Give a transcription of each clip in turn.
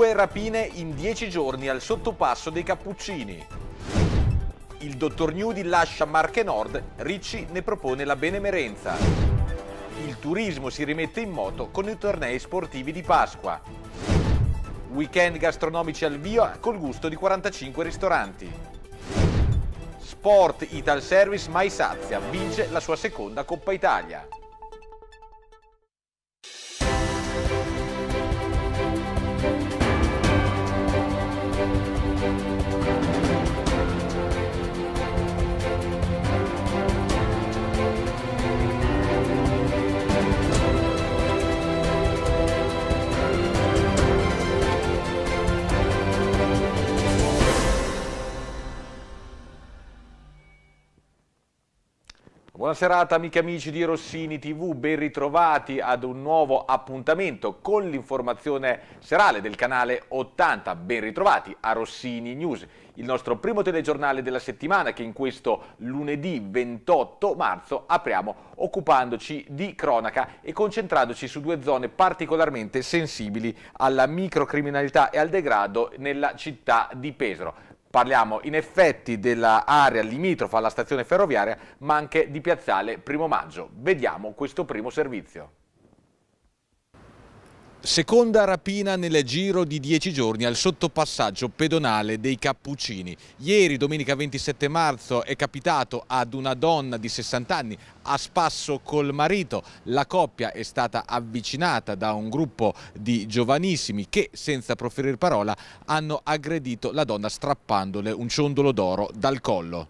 Due rapine in dieci giorni al sottopasso dei Cappuccini. Il dottor Nudi lascia Marche Nord, Ricci ne propone la benemerenza. Il turismo si rimette in moto con i tornei sportivi di Pasqua. Weekend gastronomici al via col gusto di 45 ristoranti. Sport Ital Service Mai Sazia vince la sua seconda Coppa Italia. Buona serata amiche e amici di Rossini TV, ben ritrovati ad un nuovo appuntamento con l'informazione serale del canale 80, ben ritrovati a Rossini News, il nostro primo telegiornale della settimana che in questo lunedì 28 marzo apriamo occupandoci di cronaca e concentrandoci su due zone particolarmente sensibili alla microcriminalità e al degrado nella città di Pesaro. Parliamo in effetti dell'area limitrofa alla stazione ferroviaria, ma anche di Piazzale Primo Maggio. Vediamo questo primo servizio. Seconda rapina nel giro di dieci giorni al sottopassaggio pedonale dei Cappuccini. Ieri, domenica 27 marzo, è capitato ad una donna di 60 anni a spasso col marito. La coppia è stata avvicinata da un gruppo di giovanissimi che, senza proferire parola, hanno aggredito la donna strappandole un ciondolo d'oro dal collo.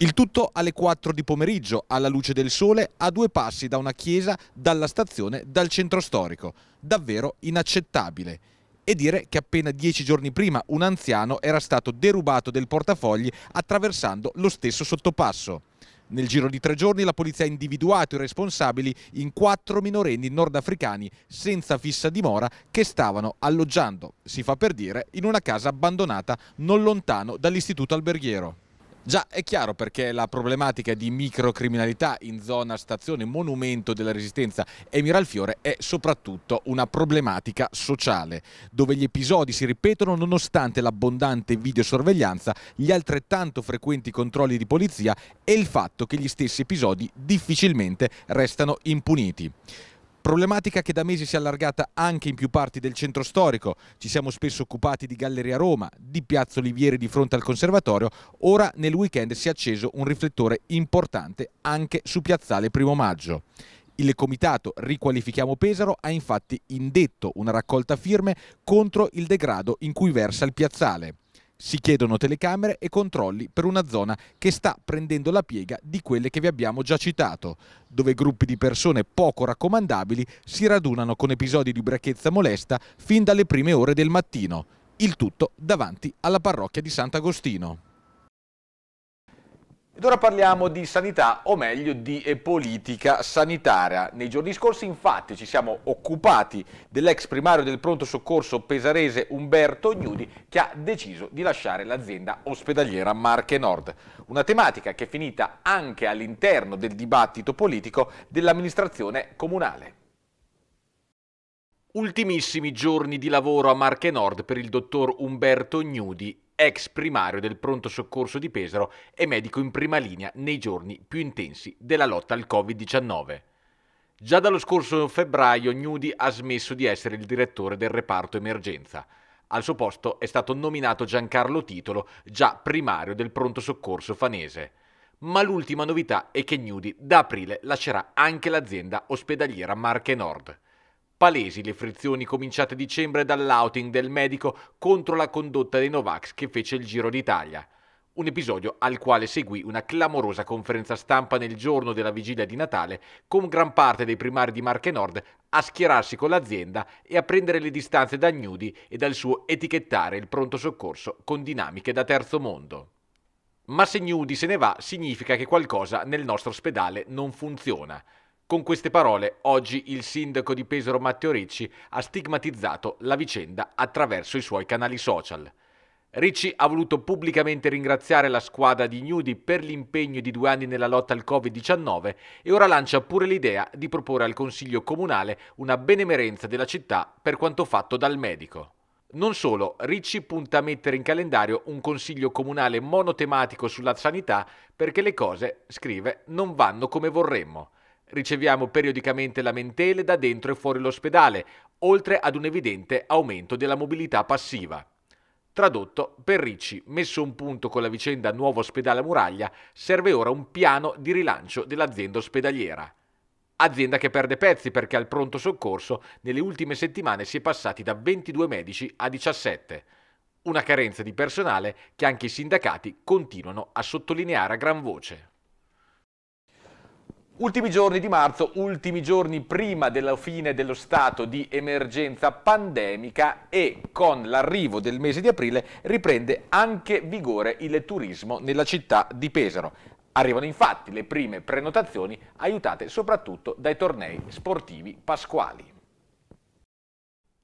Il tutto alle 4 di pomeriggio, alla luce del sole, a due passi da una chiesa, dalla stazione, dal centro storico. Davvero inaccettabile e dire che appena dieci giorni prima un anziano era stato derubato del portafogli attraversando lo stesso sottopasso. Nel giro di tre giorni la polizia ha individuato i responsabili in quattro minorenni nordafricani senza fissa dimora che stavano alloggiando, si fa per dire, in una casa abbandonata non lontano dall'istituto alberghiero. Già, è chiaro perché la problematica di microcriminalità in zona stazione Monumento della Resistenza Emiralfiore è soprattutto una problematica sociale, dove gli episodi si ripetono nonostante l'abbondante videosorveglianza, gli altrettanto frequenti controlli di polizia e il fatto che gli stessi episodi difficilmente restano impuniti. Problematica che da mesi si è allargata anche in più parti del centro storico. Ci siamo spesso occupati di Galleria Roma, di Piazza Olivieri di fronte al Conservatorio. Ora nel weekend si è acceso un riflettore importante anche su Piazzale Primo Maggio. Il comitato Riqualifichiamo Pesaro ha infatti indetto una raccolta firme contro il degrado in cui versa il piazzale. Si chiedono telecamere e controlli per una zona che sta prendendo la piega di quelle che vi abbiamo già citato, dove gruppi di persone poco raccomandabili si radunano con episodi di brachezza molesta fin dalle prime ore del mattino, il tutto davanti alla parrocchia di Sant'Agostino. Ed ora parliamo di sanità, o meglio di eh, politica sanitaria. Nei giorni scorsi infatti ci siamo occupati dell'ex primario del pronto soccorso pesarese Umberto Gnudi che ha deciso di lasciare l'azienda ospedaliera Marche Nord. Una tematica che è finita anche all'interno del dibattito politico dell'amministrazione comunale. Ultimissimi giorni di lavoro a Marche Nord per il dottor Umberto Gnudi ex primario del pronto soccorso di Pesaro e medico in prima linea nei giorni più intensi della lotta al Covid-19. Già dallo scorso febbraio Gnudi ha smesso di essere il direttore del reparto emergenza. Al suo posto è stato nominato Giancarlo Titolo, già primario del pronto soccorso fanese. Ma l'ultima novità è che Gnudi da aprile lascerà anche l'azienda ospedaliera Marche Nord. Palesi le frizioni cominciate a dicembre dall'outing del medico contro la condotta dei Novax che fece il Giro d'Italia. Un episodio al quale seguì una clamorosa conferenza stampa nel giorno della vigilia di Natale, con gran parte dei primari di Marche Nord a schierarsi con l'azienda e a prendere le distanze da Gnudi e dal suo etichettare il pronto soccorso con dinamiche da terzo mondo. Ma se Gnudi se ne va significa che qualcosa nel nostro ospedale non funziona. Con queste parole oggi il sindaco di Pesaro Matteo Ricci ha stigmatizzato la vicenda attraverso i suoi canali social. Ricci ha voluto pubblicamente ringraziare la squadra di Nudi per l'impegno di due anni nella lotta al Covid-19 e ora lancia pure l'idea di proporre al Consiglio Comunale una benemerenza della città per quanto fatto dal medico. Non solo, Ricci punta a mettere in calendario un consiglio comunale monotematico sulla sanità perché le cose, scrive, non vanno come vorremmo. Riceviamo periodicamente lamentele da dentro e fuori l'ospedale, oltre ad un evidente aumento della mobilità passiva. Tradotto, per Ricci, messo un punto con la vicenda nuovo ospedale a Muraglia, serve ora un piano di rilancio dell'azienda ospedaliera. Azienda che perde pezzi perché al pronto soccorso nelle ultime settimane si è passati da 22 medici a 17. Una carenza di personale che anche i sindacati continuano a sottolineare a gran voce. Ultimi giorni di marzo, ultimi giorni prima della fine dello stato di emergenza pandemica e con l'arrivo del mese di aprile riprende anche vigore il turismo nella città di Pesaro. Arrivano infatti le prime prenotazioni aiutate soprattutto dai tornei sportivi pasquali.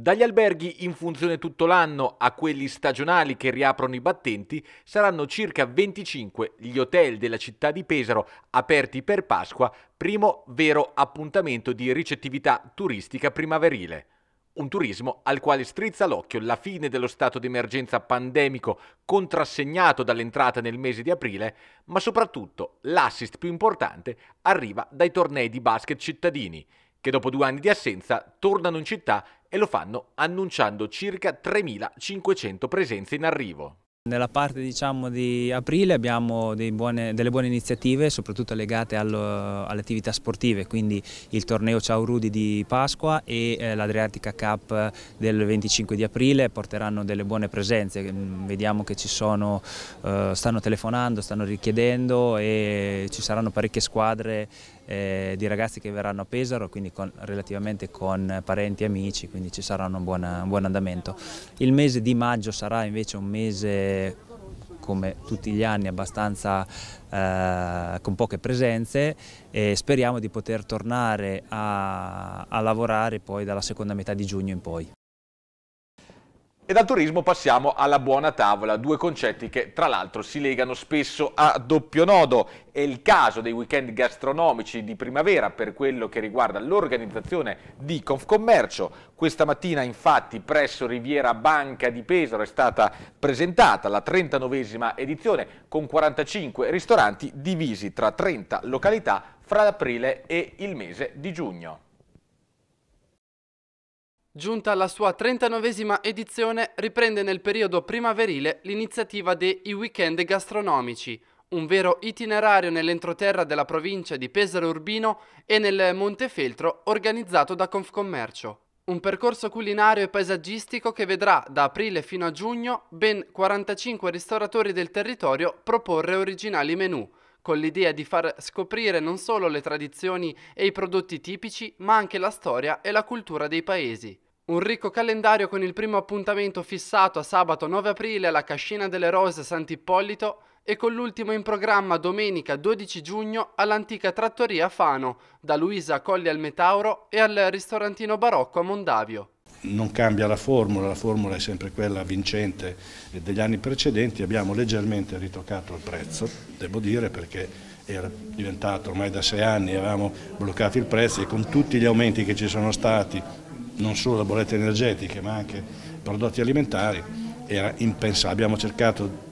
Dagli alberghi in funzione tutto l'anno a quelli stagionali che riaprono i battenti saranno circa 25 gli hotel della città di Pesaro aperti per Pasqua, primo vero appuntamento di ricettività turistica primaverile. Un turismo al quale strizza l'occhio la fine dello stato d'emergenza pandemico contrassegnato dall'entrata nel mese di aprile, ma soprattutto l'assist più importante arriva dai tornei di basket cittadini, che dopo due anni di assenza tornano in città e lo fanno annunciando circa 3.500 presenze in arrivo. Nella parte diciamo, di aprile abbiamo buone, delle buone iniziative, soprattutto legate allo, alle attività sportive, quindi il torneo Ciao Rudi di Pasqua e eh, l'Adriatica Cup del 25 di aprile porteranno delle buone presenze. Mm, vediamo che ci sono, eh, stanno telefonando, stanno richiedendo e ci saranno parecchie squadre eh, di ragazzi che verranno a Pesaro, quindi con, relativamente con parenti e amici, quindi ci sarà un buon, un buon andamento. Il mese di maggio sarà invece un mese come tutti gli anni abbastanza eh, con poche presenze e speriamo di poter tornare a, a lavorare poi dalla seconda metà di giugno in poi. E dal turismo passiamo alla buona tavola, due concetti che tra l'altro si legano spesso a doppio nodo. È il caso dei weekend gastronomici di primavera per quello che riguarda l'organizzazione di Confcommercio. Questa mattina infatti presso Riviera Banca di Pesaro è stata presentata la 39esima edizione con 45 ristoranti divisi tra 30 località fra l'aprile e il mese di giugno. Giunta alla sua 39esima edizione, riprende nel periodo primaverile l'iniziativa dei Weekend Gastronomici, un vero itinerario nell'entroterra della provincia di Pesaro Urbino e nel Montefeltro organizzato da Confcommercio. Un percorso culinario e paesaggistico che vedrà da aprile fino a giugno ben 45 ristoratori del territorio proporre originali menù, con l'idea di far scoprire non solo le tradizioni e i prodotti tipici, ma anche la storia e la cultura dei paesi. Un ricco calendario con il primo appuntamento fissato a sabato 9 aprile alla Cascina delle Rose Sant'Ippolito e con l'ultimo in programma domenica 12 giugno all'antica trattoria Fano, da Luisa Colli al Metauro e al ristorantino barocco a Mondavio. Non cambia la formula, la formula è sempre quella vincente degli anni precedenti, abbiamo leggermente ritoccato il prezzo, devo dire perché era diventato ormai da sei anni, avevamo bloccato il prezzo e con tutti gli aumenti che ci sono stati non solo da bollette energetiche ma anche prodotti alimentari, era impensabile. Abbiamo cercato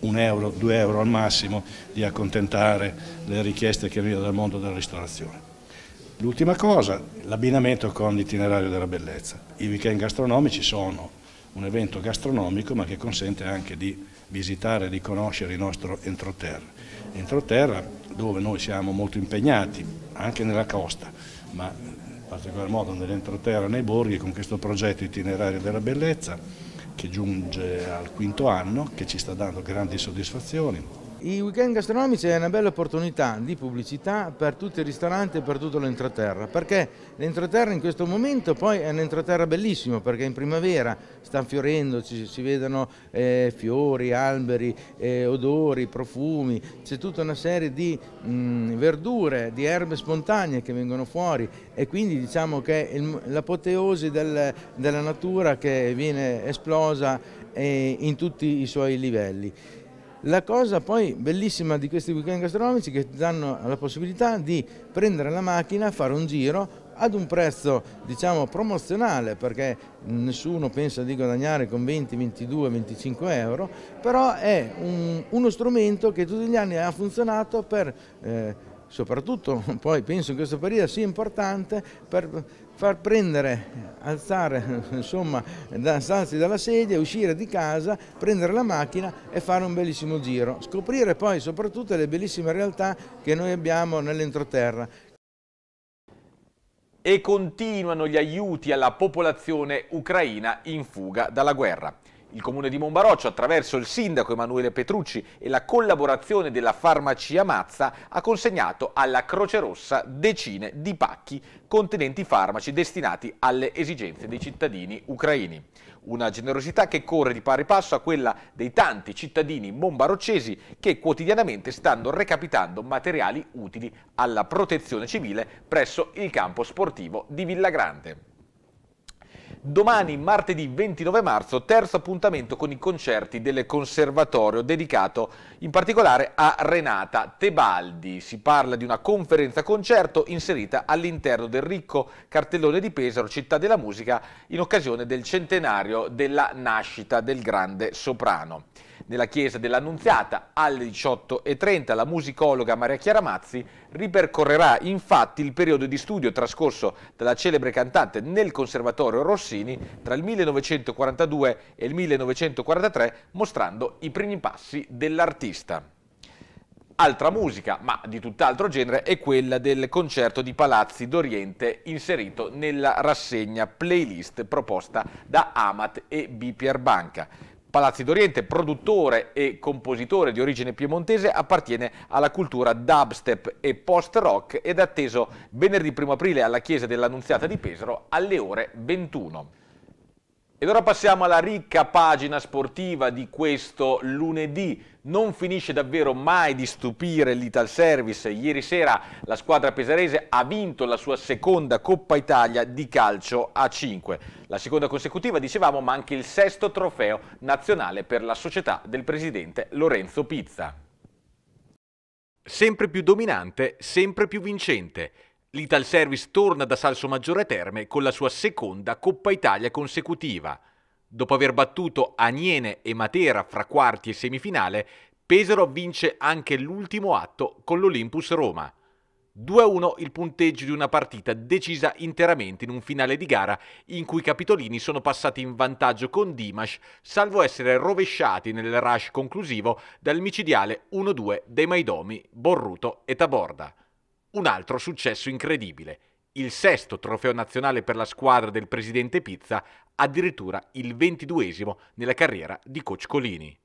un euro, due euro al massimo di accontentare le richieste che venivano dal mondo della ristorazione. L'ultima cosa, l'abbinamento con l'itinerario della bellezza. I weekend gastronomici sono un evento gastronomico ma che consente anche di visitare, e di conoscere il nostro entroterra. Entroterra dove noi siamo molto impegnati, anche nella costa, ma particolar modo nell'entroterra nei borghi con questo progetto itinerario della bellezza che giunge al quinto anno, che ci sta dando grandi soddisfazioni. I weekend gastronomici è una bella opportunità di pubblicità per tutti i ristoranti e per tutto l'entroterra, perché l'entroterra in questo momento poi è un'entroterra entroterra bellissimo, perché in primavera sta fiorendo, ci, si vedono eh, fiori, alberi, eh, odori, profumi, c'è tutta una serie di mh, mm, verdure, di erbe spontanee che vengono fuori e quindi diciamo che è l'apoteosi del, della natura che viene esplosa eh, in tutti i suoi livelli. La cosa poi bellissima di questi weekend gastronomici è che ti danno la possibilità di prendere la macchina, fare un giro ad un prezzo diciamo promozionale perché nessuno pensa di guadagnare con 20, 22, 25 euro, però è un, uno strumento che tutti gli anni ha funzionato per, eh, soprattutto poi penso in questo periodo sia importante per far prendere, alzare, insomma, da, alzarsi dalla sedia, uscire di casa, prendere la macchina e fare un bellissimo giro. Scoprire poi soprattutto le bellissime realtà che noi abbiamo nell'entroterra. E continuano gli aiuti alla popolazione ucraina in fuga dalla guerra. Il comune di Monbaroccio, attraverso il sindaco Emanuele Petrucci e la collaborazione della farmacia Mazza, ha consegnato alla Croce Rossa decine di pacchi contenenti farmaci destinati alle esigenze dei cittadini ucraini. Una generosità che corre di pari passo a quella dei tanti cittadini monbaroccesi che quotidianamente stanno recapitando materiali utili alla protezione civile presso il campo sportivo di Villa Grande domani martedì 29 marzo terzo appuntamento con i concerti del conservatorio dedicato in particolare a Renata Tebaldi. Si parla di una conferenza concerto inserita all'interno del ricco cartellone di Pesaro, città della musica, in occasione del centenario della nascita del grande soprano. Nella chiesa dell'Annunziata alle 18.30 la musicologa Maria Chiara Mazzi ripercorrerà infatti il periodo di studio trascorso dalla celebre cantante nel Conservatorio Rossini tra il 1942 e il 1943 mostrando i primi passi dell'artista. Altra musica, ma di tutt'altro genere, è quella del concerto di Palazzi d'Oriente inserito nella rassegna playlist proposta da Amat e BPR Banca. Palazzi d'Oriente, produttore e compositore di origine piemontese, appartiene alla cultura dubstep e post-rock ed è atteso venerdì 1 aprile alla chiesa dell'Annunziata di Pesaro alle ore 21. Ed ora passiamo alla ricca pagina sportiva di questo lunedì. Non finisce davvero mai di stupire l'Ital Service. Ieri sera la squadra pesarese ha vinto la sua seconda Coppa Italia di calcio a 5. La seconda consecutiva, dicevamo, ma anche il sesto trofeo nazionale per la società del presidente Lorenzo Pizza. Sempre più dominante, sempre più vincente. L'Ital Service torna da Salso Maggiore Terme con la sua seconda Coppa Italia consecutiva. Dopo aver battuto Aniene e Matera fra quarti e semifinale, Pesaro vince anche l'ultimo atto con l'Olympus Roma. 2-1 il punteggio di una partita decisa interamente in un finale di gara in cui i capitolini sono passati in vantaggio con Dimash, salvo essere rovesciati nel rush conclusivo dal micidiale 1-2 dei Maidomi, Borruto e Taborda un altro successo incredibile, il sesto trofeo nazionale per la squadra del presidente Pizza, addirittura il ventiduesimo nella carriera di Coach Colini.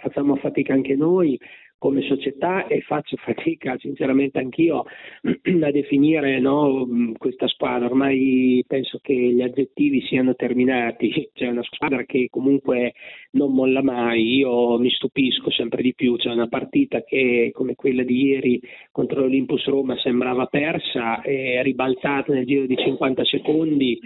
Facciamo fatica anche noi, come società e faccio fatica sinceramente anch'io a definire no, mm, questa squadra, ormai penso che gli aggettivi siano terminati, c'è una squadra che comunque non molla mai, io mi stupisco sempre di più, c'è una partita che come quella di ieri contro l'Olympus Roma sembrava persa, è ribaltata nel giro di 50 secondi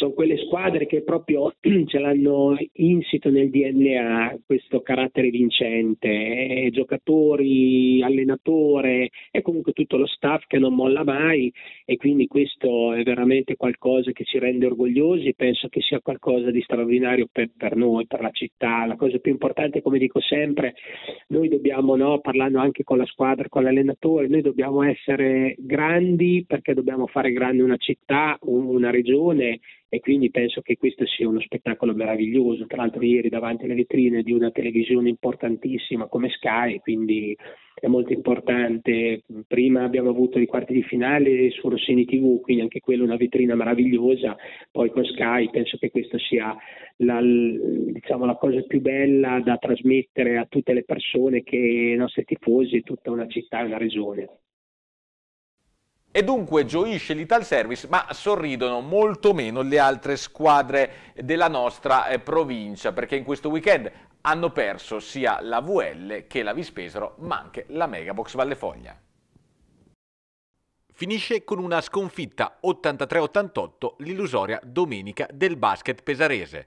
sono quelle squadre che proprio ce l'hanno insito nel DNA questo carattere vincente, eh, giocatori, allenatore e comunque tutto lo staff che non molla mai e quindi questo è veramente qualcosa che ci rende orgogliosi e penso che sia qualcosa di straordinario per, per noi, per la città. La cosa più importante, come dico sempre, noi dobbiamo, no, parlando anche con la squadra, con l'allenatore, noi dobbiamo essere grandi perché dobbiamo fare grande una città, una regione e quindi penso che questo sia uno spettacolo meraviglioso. Tra l'altro ieri davanti alle vetrine di una televisione importantissima come Sky, quindi è molto importante. Prima abbiamo avuto i quarti di finale su Rossini TV, quindi anche quella è una vetrina meravigliosa, poi con Sky penso che questa sia la, diciamo, la cosa più bella da trasmettere a tutte le persone, che i nostri tifosi, tutta una città e una regione. E dunque gioisce l'Ital Service, ma sorridono molto meno le altre squadre della nostra eh, provincia, perché in questo weekend hanno perso sia la VL che la Vispesero, ma anche la Megabox Vallefoglia. Finisce con una sconfitta 83-88 l'illusoria domenica del basket pesarese.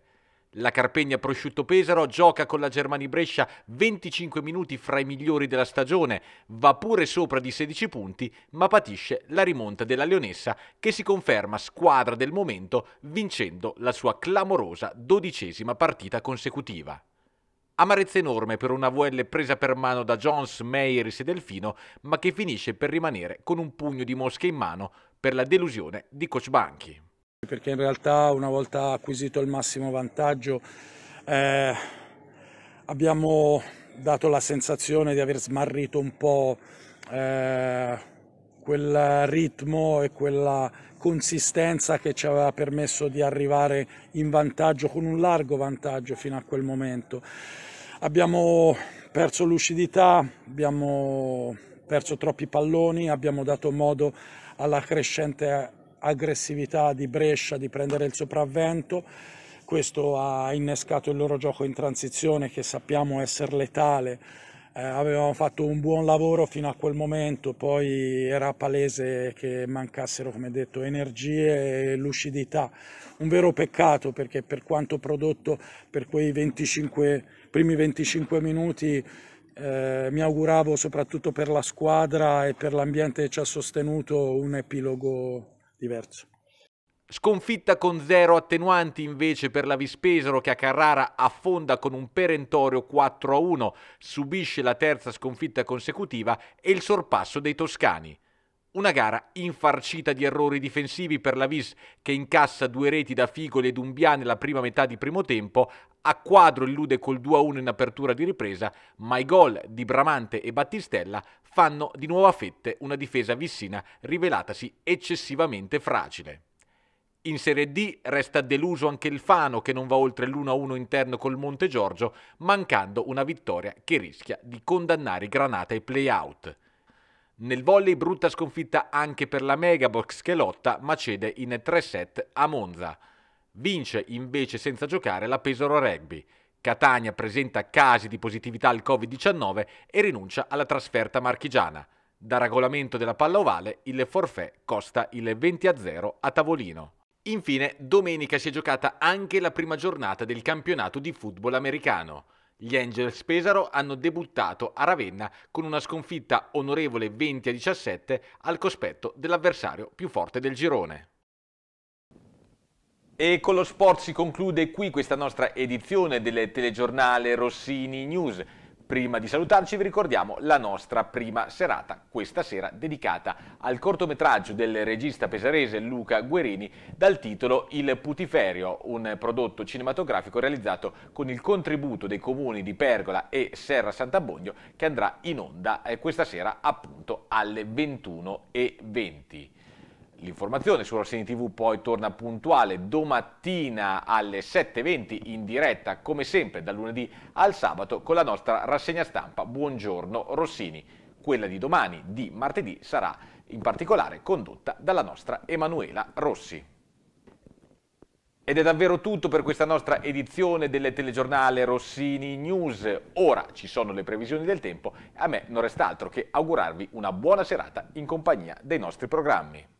La Carpegna Prosciutto Pesaro gioca con la Germani Brescia 25 minuti fra i migliori della stagione, va pure sopra di 16 punti, ma patisce la rimonta della Leonessa che si conferma squadra del momento vincendo la sua clamorosa dodicesima partita consecutiva. Amarezza enorme per una VL presa per mano da Jones, Meiris e Delfino, ma che finisce per rimanere con un pugno di mosche in mano per la delusione di Coach Banchi. Perché in realtà una volta acquisito il massimo vantaggio eh, abbiamo dato la sensazione di aver smarrito un po' eh, quel ritmo e quella consistenza che ci aveva permesso di arrivare in vantaggio con un largo vantaggio fino a quel momento. Abbiamo perso lucidità, abbiamo perso troppi palloni, abbiamo dato modo alla crescente aggressività di Brescia di prendere il sopravvento. Questo ha innescato il loro gioco in transizione che sappiamo essere letale. Eh, avevamo fatto un buon lavoro fino a quel momento, poi era palese che mancassero, come detto, energie e lucidità. Un vero peccato perché per quanto prodotto per quei 25, primi 25 minuti eh, mi auguravo soprattutto per la squadra e per l'ambiente che ci ha sostenuto un epilogo diverso. Sconfitta con zero attenuanti invece per la Vispesaro che a Carrara affonda con un perentorio 4-1, subisce la terza sconfitta consecutiva e il sorpasso dei toscani. Una gara infarcita di errori difensivi per la Vis che incassa due reti da Figoli e Dumbia nella prima metà di primo tempo, a quadro illude col 2-1 in apertura di ripresa, ma i gol di Bramante e Battistella fanno di nuovo a fette una difesa vissina rivelatasi eccessivamente fragile. In Serie D resta deluso anche il Fano che non va oltre l'1-1 interno col Monte Giorgio, mancando una vittoria che rischia di condannare Granata ai play-out. Nel volley brutta sconfitta anche per la Megabox che lotta ma cede in 3 set a Monza. Vince invece senza giocare la Pesaro Rugby. Catania presenta casi di positività al Covid-19 e rinuncia alla trasferta marchigiana. Da regolamento della palla ovale il forfè costa il 20-0 a tavolino. Infine, domenica si è giocata anche la prima giornata del campionato di football americano. Gli Angels Pesaro hanno debuttato a Ravenna con una sconfitta onorevole 20-17 al cospetto dell'avversario più forte del girone. E con lo sport si conclude qui questa nostra edizione del telegiornale Rossini News. Prima di salutarci vi ricordiamo la nostra prima serata, questa sera dedicata al cortometraggio del regista pesarese Luca Guerini dal titolo Il Putiferio, un prodotto cinematografico realizzato con il contributo dei comuni di Pergola e Serra Sant'Abbondio che andrà in onda eh, questa sera appunto alle 21.20. L'informazione su Rossini TV poi torna puntuale domattina alle 7.20 in diretta, come sempre, dal lunedì al sabato con la nostra rassegna stampa Buongiorno Rossini. Quella di domani, di martedì, sarà in particolare condotta dalla nostra Emanuela Rossi. Ed è davvero tutto per questa nostra edizione del telegiornale Rossini News. Ora ci sono le previsioni del tempo, a me non resta altro che augurarvi una buona serata in compagnia dei nostri programmi.